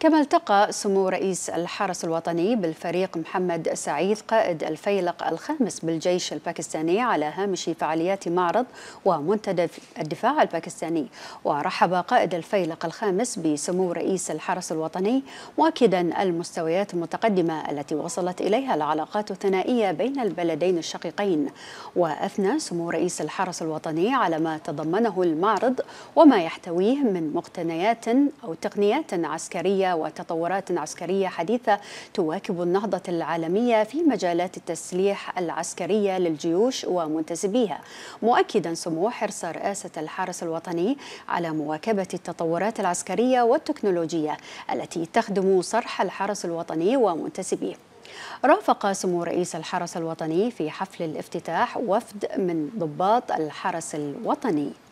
كما التقى سمو رئيس الحرس الوطني بالفريق محمد سعيد قائد الفيلق الخامس بالجيش الباكستاني على هامش فعاليات معرض ومنتدى الدفاع الباكستاني ورحب قائد الفيلق الخامس بسمو رئيس الحرس الوطني مؤكدا المستويات المتقدمة التي وصلت إليها العلاقات الثنائية بين البلدين الشقيقين وأثنى سمو رئيس الحرس الوطني على ما تضمنه المعرض وما يحتويه من مقتنيات أو تقنيات عسكرية وتطورات عسكرية حديثة تواكب النهضة العالمية في مجالات التسليح العسكرية للجيوش ومنتسبيها مؤكدا سمو حرص رئاسة الحرس الوطني على مواكبة التطورات العسكرية والتكنولوجية التي تخدم صرح الحرس الوطني ومنتسبيه رافق سمو رئيس الحرس الوطني في حفل الافتتاح وفد من ضباط الحرس الوطني